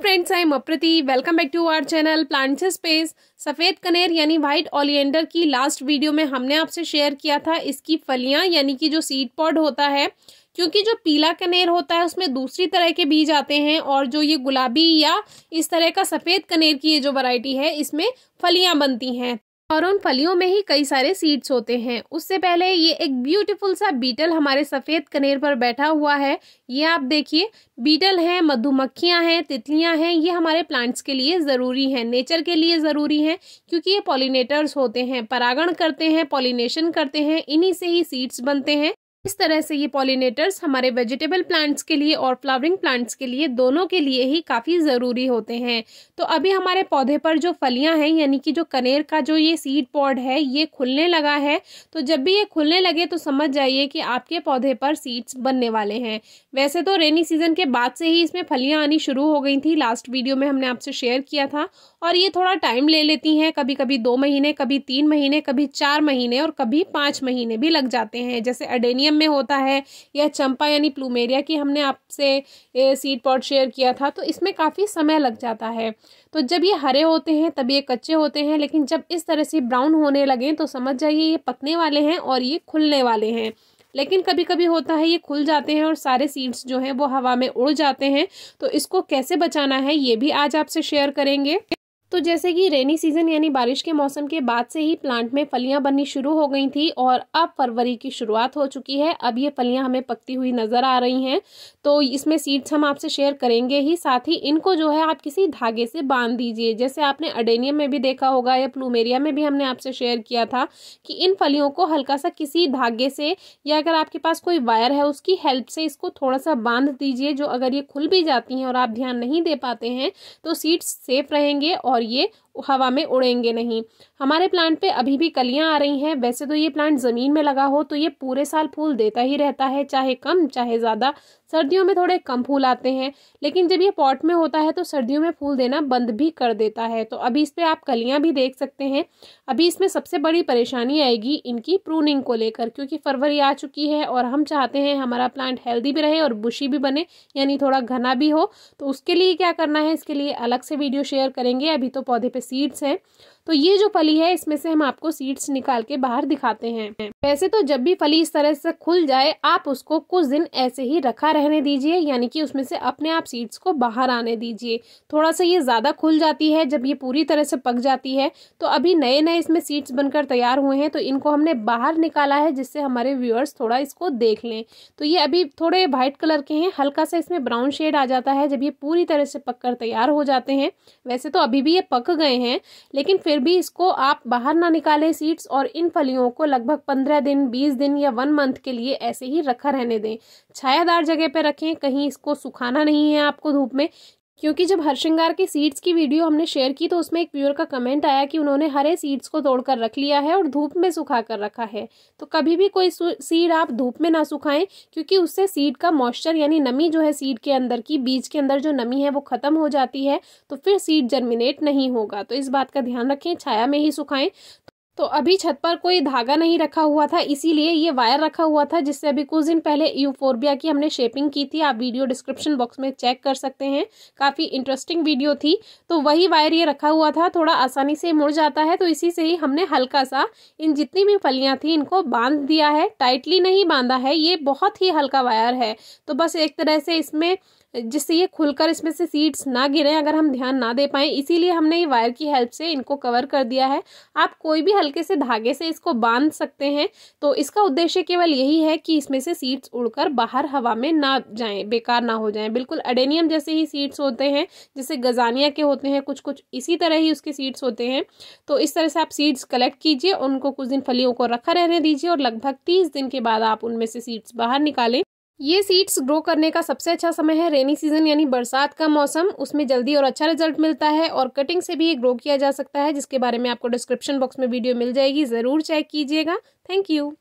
friends I am अप्रति welcome back to our channel plants space सफ़ेद कनेर यानी वाइट ओलियंडर की लास्ट वीडियो में हमने आपसे शेयर किया था इसकी फलियां यानी कि जो सीड पॉड होता है क्योंकि जो पीला कनेर होता है उसमें दूसरी तरह के बीज आते हैं और जो ये गुलाबी या इस तरह का सफ़ेद कनेर की ये जो वराइटी है इसमें फलियाँ बनती हैं और उन फलियों में ही कई सारे सीड्स होते हैं उससे पहले ये एक ब्यूटीफुल सा बीटल हमारे सफ़ेद कनेर पर बैठा हुआ है ये आप देखिए बीटल हैं मधुमक्खियां हैं तितलियां हैं ये हमारे प्लांट्स के लिए ज़रूरी हैं नेचर के लिए ज़रूरी हैं क्योंकि ये पॉलिनेटर्स होते हैं परागण करते हैं पॉलिनेशन करते हैं इन्हीं से ही सीड्स बनते हैं इस तरह से ये पॉलिनेटर्स हमारे वेजिटेबल प्लांट्स के लिए और फ्लावरिंग प्लांट्स के लिए दोनों के लिए ही काफ़ी ज़रूरी होते हैं तो अभी हमारे पौधे पर जो फलियां हैं यानी कि जो कनेर का जो ये सीड पॉड है ये खुलने लगा है तो जब भी ये खुलने लगे तो समझ जाइए कि आपके पौधे पर सीड्स बनने वाले हैं वैसे तो रेनी सीजन के बाद से ही इसमें फलियाँ आनी शुरू हो गई थी लास्ट वीडियो में हमने आपसे शेयर किया था और ये थोड़ा टाइम ले लेती हैं कभी कभी दो महीने कभी तीन महीने कभी चार महीने और कभी पाँच महीने भी लग जाते हैं जैसे अडेनियम मीडियम में होता है या चंपा यानी प्लूमेरिया की हमने आपसे सीड पॉट शेयर किया था तो इसमें काफ़ी समय लग जाता है तो जब ये हरे होते हैं तब ये कच्चे होते हैं लेकिन जब इस तरह से ब्राउन होने लगें तो समझ जाइए ये पकने वाले हैं और ये खुलने वाले हैं लेकिन कभी कभी होता है ये खुल जाते हैं और सारे सीड्स जो हैं वो हवा में उड़ जाते हैं तो इसको कैसे बचाना है ये भी आज आपसे शेयर करेंगे तो जैसे कि रेनी सीज़न यानी बारिश के मौसम के बाद से ही प्लांट में फलियां बननी शुरू हो गई थी और अब फरवरी की शुरुआत हो चुकी है अब ये फलियां हमें पकती हुई नज़र आ रही हैं तो इसमें सीड्स हम आपसे शेयर करेंगे ही साथ ही इनको जो है आप किसी धागे से बांध दीजिए जैसे आपने अडेनियम में भी देखा होगा या प्लूमेरिया में भी हमने आपसे शेयर किया था कि इन फलियों को हल्का सा किसी धागे से या अगर आपके पास कोई वायर है उसकी हेल्प से इसको थोड़ा सा बांध दीजिए जो अगर ये खुल भी जाती हैं और आप ध्यान नहीं दे पाते हैं तो सीड्स सेफ रहेंगे और और ये हवा में उड़ेंगे नहीं हमारे प्लांट पे अभी भी कलियां आ रही हैं वैसे तो ये प्लांट ज़मीन में लगा हो तो ये पूरे साल फूल देता ही रहता है चाहे कम चाहे ज़्यादा सर्दियों में थोड़े कम फूल आते हैं लेकिन जब ये पॉट में होता है तो सर्दियों में फूल देना बंद भी कर देता है तो अभी इस पर आप कलियाँ भी देख सकते हैं अभी इसमें सबसे बड़ी परेशानी आएगी इनकी प्रूनिंग को लेकर क्योंकि फरवरी आ चुकी है और हम चाहते हैं हमारा प्लांट हेल्दी भी रहे और बुशी भी बने यानी थोड़ा घना भी हो तो उसके लिए क्या करना है इसके लिए अलग से वीडियो शेयर करेंगे अभी तो पौधे पे सीड्स हैं तो ये जो फली है इसमें से हम आपको सीड्स निकाल के बाहर दिखाते हैं वैसे तो जब भी फली इस तरह से खुल जाए आप उसको कुछ दिन ऐसे ही रखा रहने दीजिए यानी कि उसमें से अपने आप सीड्स को बाहर आने दीजिए थोड़ा सा ये ज़्यादा खुल जाती है जब ये पूरी तरह से पक जाती है तो अभी नए नए इसमें सीड्स बनकर तैयार हुए हैं तो इनको हमने बाहर निकाला है जिससे हमारे व्यूअर्स थोड़ा इसको देख लें तो ये अभी थोड़े व्हाइट कलर के हैं हल्का सा इसमें ब्राउन शेड आ जाता है जब ये पूरी तरह से पक तैयार हो जाते हैं वैसे तो अभी भी ये पक गए हैं लेकिन फिर फिर भी इसको आप बाहर ना निकालें सीड्स और इन फलियों को लगभग पंद्रह दिन बीस दिन या वन मंथ के लिए ऐसे ही रखा रहने दें छायादार जगह पर रखें कहीं इसको सुखाना नहीं है आपको धूप में क्योंकि जब हरशिंगार के सीड्स की वीडियो हमने शेयर की तो उसमें एक व्यूअर का कमेंट आया कि उन्होंने हरे सीड्स को तोड़कर रख लिया है और धूप में सुखा कर रखा है तो कभी भी कोई सीड आप धूप में ना सुखाएं क्योंकि उससे सीड का मॉइस्चर यानी नमी जो है सीड के अंदर की बीज के अंदर जो नमी है वो खत्म हो जाती है तो फिर सीड जर्मिनेट नहीं होगा तो इस बात का ध्यान रखें छाया में ही सुखाएं तो अभी छत पर कोई धागा नहीं रखा हुआ था इसीलिए ये वायर रखा हुआ था जिससे अभी कुछ दिन पहले यूफोर्बिया की हमने शेपिंग की थी आप वीडियो डिस्क्रिप्शन बॉक्स में चेक कर सकते हैं काफ़ी इंटरेस्टिंग वीडियो थी तो वही वायर ये रखा हुआ था थोड़ा आसानी से मुड़ जाता है तो इसी से ही हमने हल्का सा इन जितनी भी फलियाँ थी इनको बांध दिया है टाइटली नहीं बांधा है ये बहुत ही हल्का वायर है तो बस एक तरह से इसमें जिससे ये खुलकर इसमें से सीड्स ना गिरें अगर हम ध्यान ना दे पाएँ इसीलिए हमने ये वायर की हेल्प से इनको कवर कर दिया है आप कोई भी हल्के से धागे से इसको बांध सकते हैं तो इसका उद्देश्य केवल यही है कि इसमें से सीड्स उड़कर बाहर हवा में ना जाएं बेकार ना हो जाएं बिल्कुल अडेनियम जैसे ही सीड्स होते हैं जैसे गजानिया के होते हैं कुछ कुछ इसी तरह ही उसके सीड्स होते हैं तो इस तरह से आप सीड्स कलेक्ट कीजिए उनको कुछ दिन फलियों को रखा रहने दीजिए और लगभग तीस दिन के बाद आप उनमें से सीड्स बाहर निकालें ये सीड्स ग्रो करने का सबसे अच्छा समय है रेनी सीजन यानी बरसात का मौसम उसमें जल्दी और अच्छा रिजल्ट मिलता है और कटिंग से भी ये ग्रो किया जा सकता है जिसके बारे में आपको डिस्क्रिप्शन बॉक्स में वीडियो मिल जाएगी ज़रूर चेक कीजिएगा थैंक यू